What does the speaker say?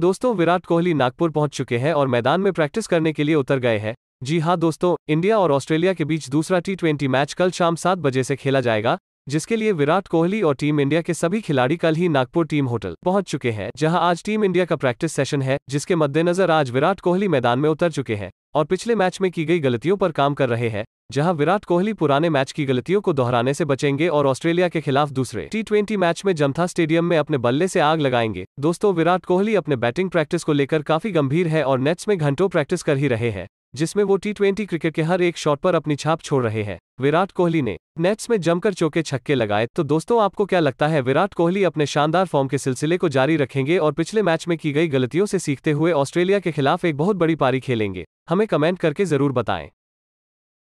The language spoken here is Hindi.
दोस्तों विराट कोहली नागपुर पहुंच चुके हैं और मैदान में प्रैक्टिस करने के लिए उतर गए हैं जी हां दोस्तों इंडिया और ऑस्ट्रेलिया के बीच दूसरा टी ट्वेंटी मैच कल शाम सात बजे से खेला जाएगा जिसके लिए विराट कोहली और टीम इंडिया के सभी खिलाड़ी कल ही नागपुर टीम होटल पहुंच चुके हैं जहां आज टीम इंडिया का प्रैक्टिस सेशन है जिसके मद्देनजर आज विराट कोहली मैदान में उतर चुके हैं और पिछले मैच में की गई गलतियों पर काम कर रहे हैं जहां विराट कोहली पुराने मैच की गलतियों को दोहराने से बचेंगे और ऑस्ट्रेलिया के खिलाफ दूसरे टी मैच में जमथा स्टेडियम में अपने बल्ले से आग लगाएंगे दोस्तों विराट कोहली अपने बैटिंग प्रैक्टिस को लेकर काफी गंभीर है और नेट्स में घंटों प्रैक्टिस कर ही रहे हैं जिसमें वो टी क्रिकेट के हर एक शॉट पर अपनी छाप छोड़ रहे हैं विराट कोहली ने नेट्स में जमकर चौके छक्के लगाए तो दोस्तों आपको क्या लगता है विराट कोहली अपने शानदार फॉर्म के सिलसिले को जारी रखेंगे और पिछले मैच में की गई गलतियों से सीखते हुए ऑस्ट्रेलिया के खिलाफ एक बहुत बड़ी पारी खेलेंगे हमें कमेंट करके ज़रूर बताएं